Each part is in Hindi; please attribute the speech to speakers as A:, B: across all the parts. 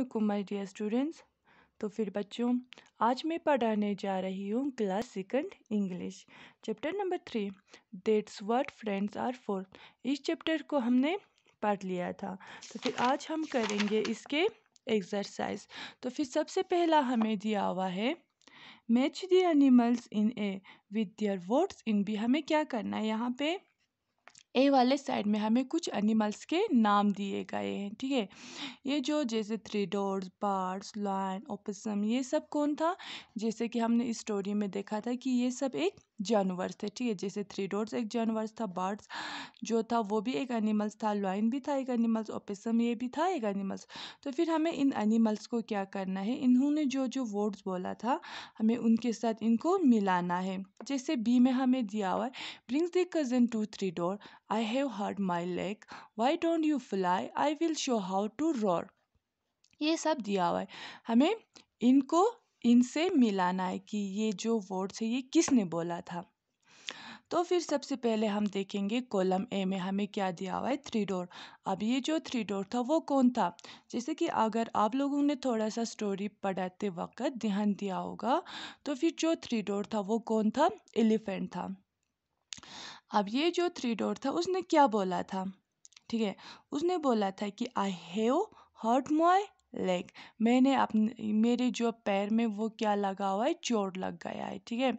A: असलम माई डियर स्टूडेंट्स तो फिर बच्चों आज मैं पढ़ाने जा रही हूँ class second English chapter number three that's what friends are for इस चैप्टर को हमने पढ़ लिया था तो फिर आज हम करेंगे इसके एक्सरसाइज तो फिर सबसे पहला हमें दिया हुआ है match the animals in A with their words in B हमें क्या करना है यहाँ पे ए वाले साइड में हमें कुछ एनिमल्स के नाम दिए गए हैं ठीक है ये जो जैसे three doors birds lion opossum ये सब कौन था जैसे कि हमने स्टोरी में देखा था कि ये सब एक जानवर्स थे ठीक है जैसे थ्री डोर्स एक जानवर था बर्ड्स जो था वो भी एक एनिमल्स था लॉइन भी था एक एनिमल्स ओपिसम ये भी था एक एनिमल्स तो फिर हमें इन एनिमल्स को क्या करना है इन्होंने जो जो वर्ड्स बोला था हमें उनके साथ इनको मिलाना है जैसे बी में हमें दिया हुआ है brings the cousin to three door I have heard my leg why don't you fly I will show how to roar ये सब दिया हुआ है हमें इनको इनसे मिलाना है कि ये जो वर्ड्स है ये किसने बोला था तो फिर सबसे पहले हम देखेंगे कॉलम ए में हमें क्या दिया हुआ है थ्री डोर अब ये जो थ्री डोर था वो कौन था जैसे कि अगर आप लोगों ने थोड़ा सा स्टोरी पढ़ाते वक्त ध्यान दिया होगा तो फिर जो थ्री डोर था वो कौन था एलिफेंट था अब ये जो थ्री डोर था उसने क्या बोला था ठीक है उसने बोला था कि I have hurt my leg मैंने अपने मेरे जो पैर में वो क्या लगा हुआ है चोट लग गया है ठीक है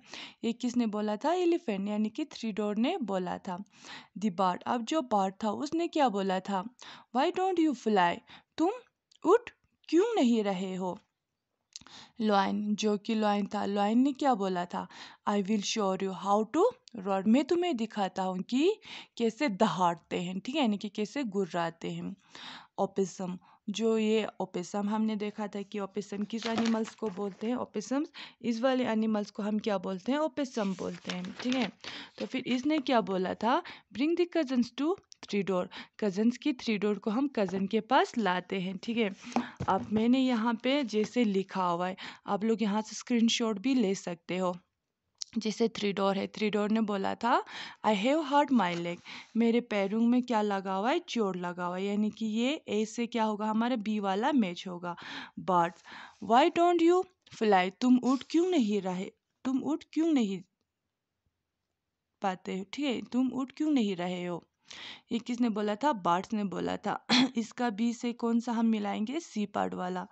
A: ये किसने बोला था एलिफेंट यानी कि थ्री डोर ने बोला था दी बार्ड अब जो बार्ड था उसने क्या बोला था वाई डोंट यू फ्लाई तुम उठ क्यों नहीं रहे हो लॉइन जो कि लॉइन था लॉइन ने क्या बोला था I will sure you how to rod मैं तुम्हें दिखाता हूँ कि कैसे दहाड़ते हैं ठीक है यानी कि कैसे गुर्राते हैं ओपिसम जो ये ओपेसम हमने देखा था कि ओपेसम किस एनिमल्स को बोलते हैं ओपिसम्स इस वाले एनिमल्स को हम क्या बोलते हैं ओपेसम बोलते हैं ठीक है तो फिर इसने क्या बोला था bring the cousins to three door cousins की थ्री डोर को हम कज़न के पास लाते हैं ठीक है अब मैंने यहाँ पे जैसे लिखा हुआ है आप लोग यहाँ से स्क्रीनशॉट भी ले सकते हो जिसे डोर है थ्री डोर ने बोला था I have hurt my leg मेरे पैरों में क्या लगा हुआ है चोट लगा हुआ है यानी कि ये ए से क्या होगा हमारा बी वाला मैच होगा but why don't you fly तुम उठ क्यों नहीं रहे तुम उठ क्यों नहीं पाते हो ठीक है तुम उठ क्यों नहीं रहे हो ये किसने बोला था बार्ट्स ने बोला था इसका बी से कौन सा हम मिलाएंगे सी पार्ट वाला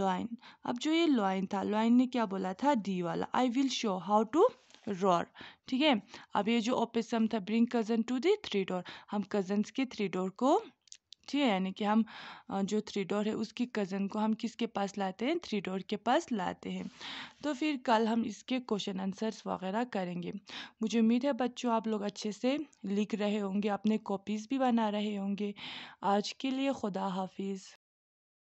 A: लॉइन अब जो ये लॉइन था लॉइन ने क्या बोला था डी वाला I will show how to roar ठीक है अब ये जो ओपेसम था bring cousin to the three door हम कजन्स के थ्री डोर को ठीक है यानी कि हम जो थ्री डोर है उसकी कज़न को हम किसके पास लाते हैं थ्री डोर के पास लाते हैं तो फिर कल हम इसके क्वेश्चन आंसर्स वगैरह करेंगे मुझे उम्मीद है बच्चों आप लोग अच्छे से लिख रहे होंगे अपने कॉपीज़ भी बना रहे होंगे आज के लिए खुदा हाफिज़